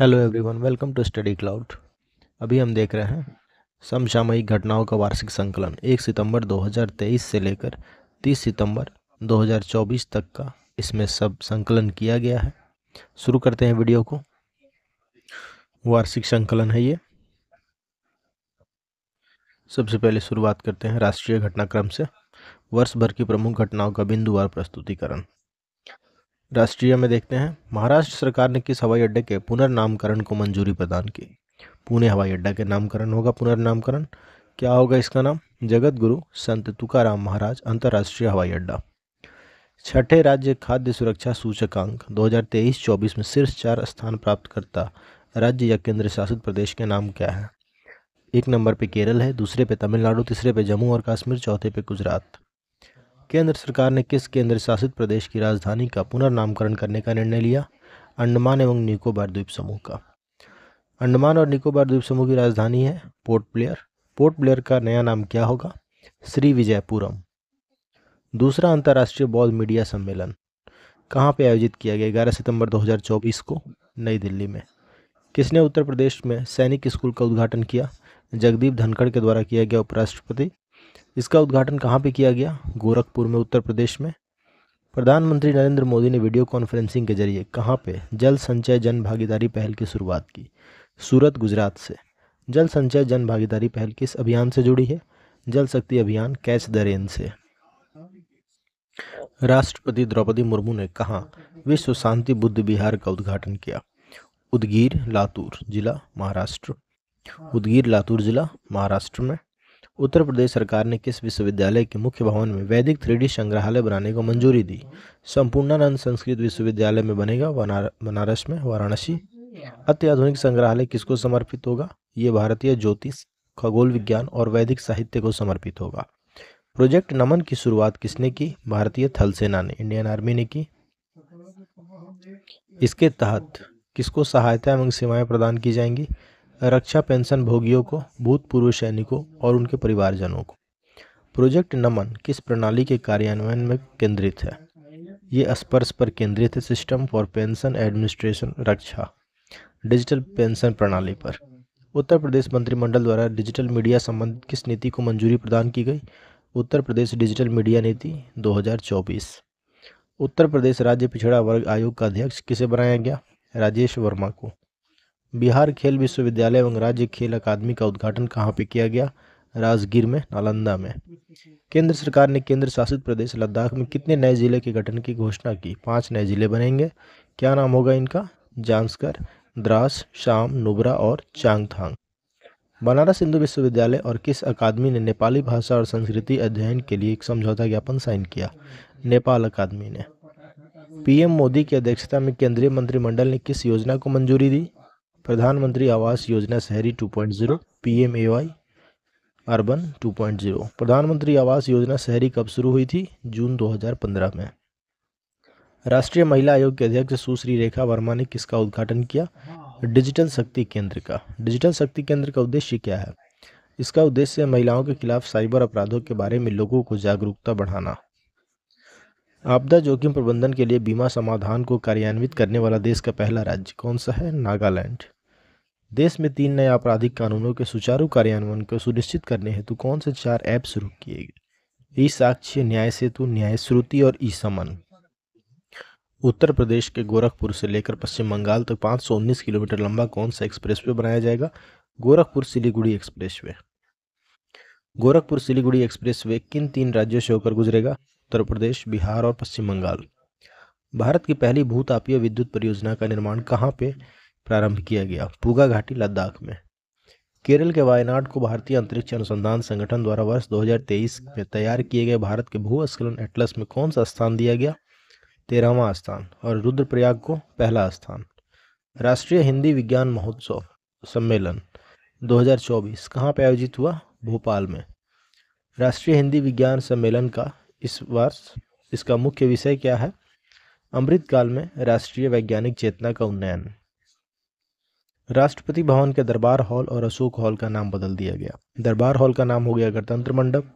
hello everyone welcome to study cloud अभी हम देख रहे हैं समसामयिक घटनाओं का वार्षिक संकलन 1 सितंबर 2023 से लेकर 30 सितंबर 2024 तक का इसमें सब संकलन किया गया है शुरू करते हैं वीडियो को वार्षिक संकलन है ये सबसे पहले शुरुआत करते हैं राष्ट्रीय घटनाक्रम से वर्ष भर की प्रमुख घटनाओं का बिंदुवार प्रस्तुतिकरण राष्ट्रीय में देखते हैं महाराष्ट्र सरकार ने किस हवाई अड्डे के पुनर्नामकरण को मंजूरी प्रदान की पुणे हवाई अड्डा के नामकरण होगा पुनर्नामकरण क्या होगा इसका नाम जगत गुरु संत तुकाराम महाराज अंतर्राष्ट्रीय हवाई अड्डा छठे राज्य खाद्य सुरक्षा सूचकांक 2023-24 में शीर्ष चार स्थान प्राप्त करता राज्य या केंद्र शासित प्रदेश के नाम क्या है एक नंबर पे केरल है दूसरे पे तमिलनाडु तीसरे पे जम्मू और कश्मीर चौथे पे गुजरात केंद्र सरकार ने किस केंद्र शासित प्रदेश की राजधानी का पुनर्नामकरण करने का निर्णय लिया अंडमान एवं निकोबार द्वीप समूह का अंडमान और निकोबार द्वीप समूह की राजधानी है पोर्ट ब्लेयर पोर्ट ब्लेयर का नया नाम क्या होगा श्री विजयपुरम दूसरा अंतर्राष्ट्रीय बौद्ध मीडिया सम्मेलन कहाँ पे आयोजित किया गया ग्यारह सितंबर दो को नई दिल्ली में किसने उत्तर प्रदेश में सैनिक स्कूल का उद्घाटन किया जगदीप धनखड़ के द्वारा किया गया उपराष्ट्रपति इसका उद्घाटन कहाँ पे किया गया गोरखपुर में उत्तर प्रदेश में प्रधानमंत्री नरेंद्र मोदी ने वीडियो कॉन्फ्रेंसिंग के जरिए कहाँ पे जल संचय जन भागीदारी पहल की शुरुआत की सूरत गुजरात से जल संचय जन भागीदारी पहल किस अभियान से जुड़ी है जल शक्ति अभियान कैच द रेन से राष्ट्रपति द्रौपदी मुर्मू ने कहा विश्व शांति बुद्ध विहार का उद्घाटन किया उदगीर लातूर जिला महाराष्ट्र उदगीर लातूर जिला महाराष्ट्र में उत्तर प्रदेश सरकार ने किस विश्वविद्यालय के मुख्य भवन में वैदिक थ्री संग्रहालय बनाने को मंजूरी दी संपूर्णानंद संस्कृत विश्वविद्यालय में बनेगा बनारस में वाराणसी अत्याधुनिक संग्रहालय किसको समर्पित होगा ये भारतीय ज्योतिष खगोल विज्ञान और वैदिक साहित्य को समर्पित होगा प्रोजेक्ट नमन की शुरुआत किसने की भारतीय थल सेना ने इंडियन आर्मी ने की इसके तहत किसको सहायता एवं सेवाएं प्रदान की जाएंगी रक्षा पेंशन भोगियों को भूतपूर्व सैनिकों और उनके परिवारजनों को प्रोजेक्ट नमन किस प्रणाली के कार्यान्वयन में केंद्रित है ये स्पर्श पर केंद्रित है सिस्टम फॉर पेंशन एडमिनिस्ट्रेशन रक्षा डिजिटल पेंशन प्रणाली पर उत्तर प्रदेश मंत्रिमंडल द्वारा डिजिटल मीडिया संबंधित किस नीति को मंजूरी प्रदान की गई उत्तर प्रदेश डिजिटल मीडिया नीति 2024 उत्तर प्रदेश राज्य पिछड़ा वर्ग आयोग का अध्यक्ष किसे बनाया गया राजेश वर्मा को बिहार खेल विश्वविद्यालय एवं राज्य खेल अकादमी का उद्घाटन कहाँ पे किया गया राजगीर में नालंदा में केंद्र सरकार ने केंद्र शासित प्रदेश लद्दाख में कितने नए ज़िले के गठन की घोषणा की पाँच नए ज़िले बनेंगे क्या नाम होगा इनका जांसकर द्रास शाम नुबरा और चांगथांग बनारस हिंदू विश्वविद्यालय और किस अकादमी ने नेपाली भाषा और संस्कृति अध्ययन के लिए एक समझौता ज्ञापन साइन किया नेपाल अकादमी ने पीएम मोदी की अध्यक्षता में केंद्रीय मंत्रिमंडल ने किस योजना को मंजूरी दी प्रधानमंत्री आवास योजना शहरी 2.0 पीएमएवाई अर्बन 2.0 प्रधानमंत्री आवास योजना शहरी कब शुरू हुई थी जून 2015 में राष्ट्रीय महिला आयोग के अध्यक्ष सुश्री रेखा वर्मा ने किसका उद्घाटन किया डिजिटल शक्ति केंद्र का डिजिटल शक्ति केंद्र का उद्देश्य क्या है इसका उद्देश्य महिलाओं के खिलाफ साइबर अपराधों के बारे में लोगों को जागरूकता बढ़ाना आपदा जोखिम प्रबंधन के लिए बीमा समाधान को कार्यान्वित करने वाला देश का पहला राज्य कौन सा है नागालैंड देश में तीन नए आपराधिक कानूनों के सुचारू कार्यान्वयन को सुनिश्चित करने हेतु कौन से चार ऐप शुरू किए गए ई साक्ष्य न्याय सेतु न्याय श्रुति और ई समन उत्तर प्रदेश के गोरखपुर से लेकर पश्चिम बंगाल तक तो 519 किलोमीटर लंबा कौन सा एक्सप्रेसवे बनाया जाएगा Gorakhpur Siliguri expressway Gorakhpur Siliguri express way किन तीन राज्यों से होकर गुजरेगा उत्तर प्रदेश बिहार और पश्चिम बंगाल भारत की पहली भूतापीय विद्युत परियोजना का निर्माण कहाँ पे प्रारंभ किया गया पूगा घाटी लद्दाख में केरल के वायनाड को भारतीय अंतरिक्ष अनुसंधान संगठन द्वारा वर्ष 2023 में तैयार किए गए भारत के भूस्खलन एटलस में कौन सा स्थान दिया गया तेरहवा स्थान और रुद्रप्रयाग को पहला स्थान राष्ट्रीय हिंदी विज्ञान महोत्सव सम्मेलन 2024 कहाँ पर आयोजित हुआ भोपाल में राष्ट्रीय हिंदी विज्ञान सम्मेलन का इस वर्ष इसका मुख्य विषय क्या है अमृतकाल में राष्ट्रीय वैज्ञानिक चेतना का उन्नयन राष्ट्रपति भवन के दरबार हॉल और अशोक हॉल का नाम बदल दिया गया दरबार हॉल का नाम हो गया गणतंत्र मंडप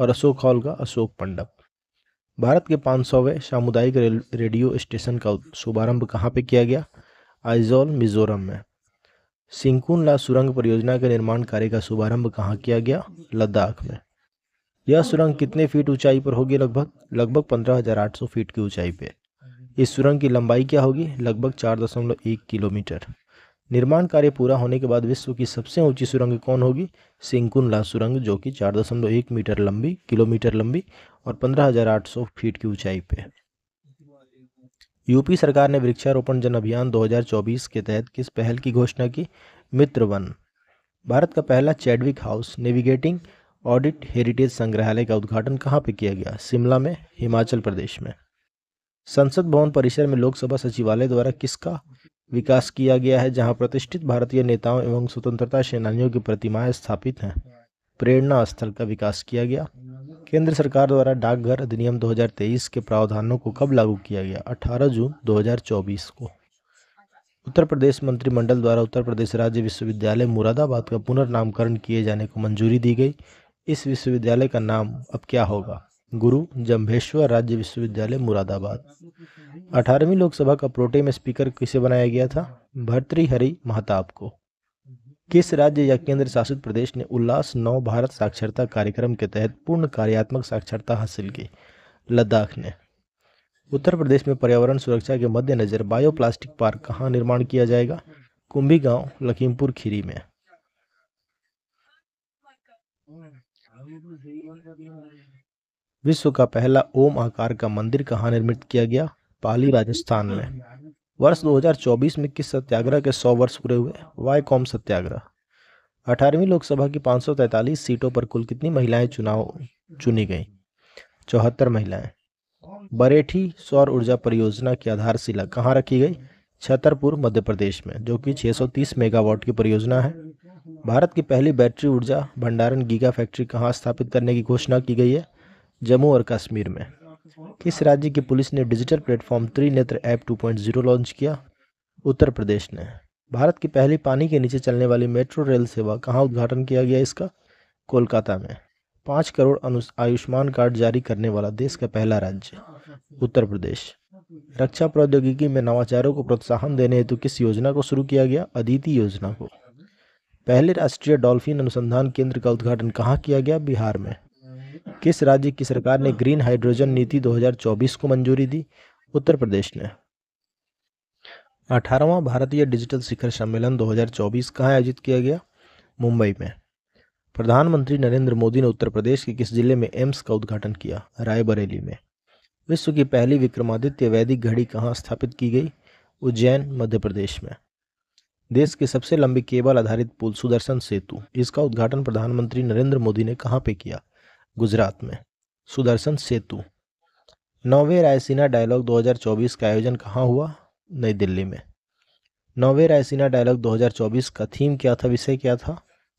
और अशोक हॉल का अशोक मंडप भारत के पाँच सौवें सामुदायिक रेडियो स्टेशन का शुभारंभ कहाँ पे किया गया आइजोल मिजोरम में सिंकुनला सुरंग परियोजना के निर्माण कार्य का शुभारंभ कहाँ किया गया लद्दाख में यह सुरंग कितने फीट ऊंचाई पर होगी लगभग लगभग पंद्रह हजार आठ सौ फीट की ऊंचाई पर इस सुरंग की लंबाई क्या होगी लगभग चार दशमलव एक किलोमीटर निर्माण कार्य पूरा होने के बाद विश्व की सबसे ऊंची सुरंग कौन होगी सिंकुनला सुरंग जो कि चार दशमलव एक मीटर लंबी किलोमीटर लंबी और पंद्रह हजार आठ सौ फीट की ऊंचाई पर यूपी सरकार ने वृक्षारोपण जन अभियान 2024 के तहत किस पहल की घोषणा की मित्र वन भारत का पहला Chadwick House navigating audit heritage संग्रहालय का उद्घाटन कहाँ पर किया गया शिमला में हिमाचल प्रदेश में संसद भवन परिसर में लोकसभा सचिवालय द्वारा किसका विकास किया गया है जहां प्रतिष्ठित भारतीय नेताओं एवं स्वतंत्रता सेनानियों की प्रतिमाएं स्थापित हैं प्रेरणा स्थल का विकास किया गया केंद्र सरकार द्वारा डाकघर अधिनियम 2023 के प्रावधानों को कब लागू किया गया 18 जून 2024 को उत्तर प्रदेश मंत्रिमंडल द्वारा उत्तर प्रदेश राज्य विश्वविद्यालय मुरादाबाद का पुनर्नामकरण किए जाने को मंजूरी दी गई इस विश्वविद्यालय का नाम अब क्या होगा गुरु जम्भेश्वर राज्य विश्वविद्यालय मुरादाबाद अठारहवीं लोकसभा का प्रोटेम स्पीकर किसे बनाया गया था भर्तृहरि महताब को किस राज्य या केंद्र शासित प्रदेश ने उल्लास नव भारत साक्षरता कार्यक्रम के तहत पूर्ण कार्यात्मक साक्षरता हासिल की लद्दाख ने उत्तर प्रदेश में पर्यावरण सुरक्षा के मद्देनज़र बायोप्लास्टिक पार्क कहाँ निर्माण किया जाएगा कुंभी गांव लखीमपुर खीरी में विश्व का पहला ओम आकार का मंदिर कहाँ निर्मित किया गया पाली राजस्थान में वर्ष 2024 में किस सत्याग्रह के 100 वर्ष पूरे हुए वाई कॉम सत्याग्रह अठारहवीं लोकसभा की पाँच सीटों पर कुल कितनी महिलाएं चुनाव चुनी गई चौहत्तर महिलाएं बरेठी सौर ऊर्जा परियोजना की आधारशिला कहाँ रखी गई छतरपुर मध्य प्रदेश में जो कि 630 मेगावाट की परियोजना है भारत की पहली बैटरी ऊर्जा भंडारण गीगा फैक्ट्री कहाँ स्थापित करने की घोषणा की गई है जम्मू और कश्मीर में किस राज्य की पुलिस ने digital platform Trinetra app 2.0 launch किया उत्तर प्रदेश ने भारत की पहली पानी के नीचे चलने वाली मेट्रो रेल सेवा कहाँ उद्घाटन किया गया इसका कोलकाता में पाँच करोड़ आयुष्मान कार्ड जारी करने वाला देश का पहला राज्य उत्तर प्रदेश रक्षा प्रौद्योगिकी में नवाचारों को प्रोत्साहन देने हेतु किस योजना को शुरू किया गया अदिति योजना को पहले राष्ट्रीय डॉल्फिन अनुसंधान केंद्र का उद्घाटन कहाँ किया गया बिहार में किस राज्य की सरकार ने ग्रीन हाइड्रोजन नीति 2024 को मंजूरी दी उत्तर प्रदेश ने अठारहवा भारतीय डिजिटल शिखर सम्मेलन 2024 कहां आयोजित किया गया मुंबई में प्रधानमंत्री नरेंद्र मोदी ने उत्तर प्रदेश के किस जिले में एम्स का उद्घाटन किया रायबरेली में विश्व की पहली विक्रमादित्य वैदिक घड़ी कहाँ स्थापित की गई उज्जैन मध्य प्रदेश में देश के सबसे लंबी केबल आधारित पुल सुदर्शन सेतु इसका उद्घाटन प्रधानमंत्री नरेंद्र मोदी ने कहाँ पे किया गुजरात में सुदर्शन सेतु नौवे रायसीना डायलॉग 2024 का आयोजन कहाँ हुआ नई दिल्ली में नौवे रायसीना डायलॉग 2024 का थीम क्या था विषय क्या था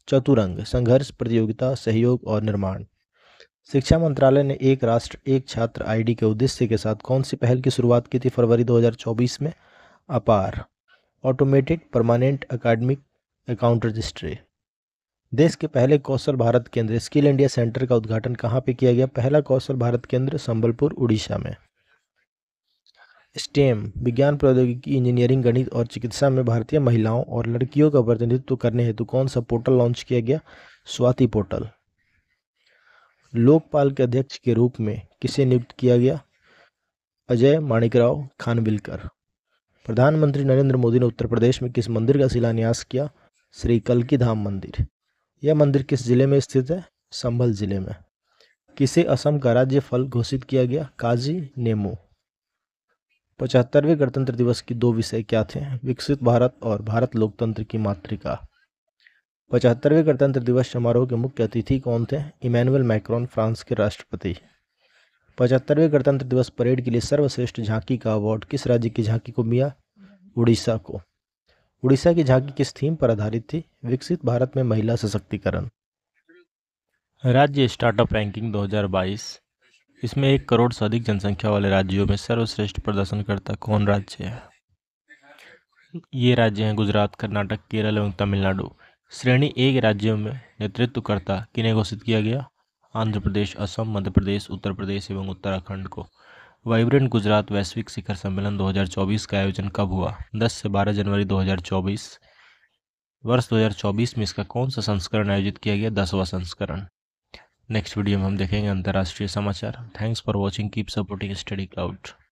चतुरंग संघर्ष प्रतियोगिता सहयोग और निर्माण शिक्षा मंत्रालय ने एक राष्ट्र एक छात्र आईडी के उद्देश्य के साथ कौन सी पहल की शुरुआत की थी फरवरी 2024 में APAAR automated permanent academic account registry देश के पहले कौशल भारत केंद्र स्किल इंडिया सेंटर का उद्घाटन कहाँ पे किया गया पहला कौशल भारत केंद्र संबलपुर उड़ीसा में स्टेम विज्ञान प्रौद्योगिकी इंजीनियरिंग गणित और चिकित्सा में भारतीय महिलाओं और लड़कियों का प्रतिनिधित्व करने हेतु कौन सा पोर्टल लॉन्च किया गया स्वाति पोर्टल लोकपाल के अध्यक्ष के रूप में किसे नियुक्त किया गया अजय माणिकराव खानविलकर प्रधानमंत्री नरेंद्र मोदी ने उत्तर प्रदेश में किस मंदिर का शिलान्यास किया श्री कलकी धाम मंदिर यह मंदिर किस जिले में स्थित है संभल जिले में किसे असम का राज्य फल घोषित किया गया काजी नेमो पचहत्तरवें गणतंत्र दिवस की दो विषय क्या थे विकसित भारत और भारत लोकतंत्र की मातृका पचहत्तरवें गणतंत्र दिवस समारोह के मुख्य अतिथि कौन थे इमैनुअल मैक्रॉन फ्रांस के राष्ट्रपति पचहत्तरवें गणतंत्र दिवस परेड के लिए सर्वश्रेष्ठ झांकी का अवार्ड किस राज्य की झांकी को मिला उड़ीसा को उड़ीसा की झांकी किस थीम पर आधारित थी विकसित भारत में महिला सशक्तिकरण राज्य स्टार्टअप रैंकिंग 2022 इसमें एक करोड़ से अधिक जनसंख्या वाले राज्यों में सर्वश्रेष्ठ प्रदर्शनकर्ता कौन राज्य है ये राज्य हैं गुजरात कर्नाटक केरल एवं तमिलनाडु श्रेणी एक राज्यों में नेतृत्वकर्ता किन्हें घोषित किया गया आंध्र प्रदेश असम मध्य प्रदेश उत्तर प्रदेश एवं उत्तराखंड को वाइब्रेंट गुजरात वैश्विक शिखर सम्मेलन 2024 का आयोजन कब हुआ 10 से 12 जनवरी 2024 वर्ष 2024 में इसका कौन सा संस्करण आयोजित किया गया दसवां संस्करण नेक्स्ट वीडियो में हम देखेंगे अंतर्राष्ट्रीय समाचार thanks for watching keep supporting study cloud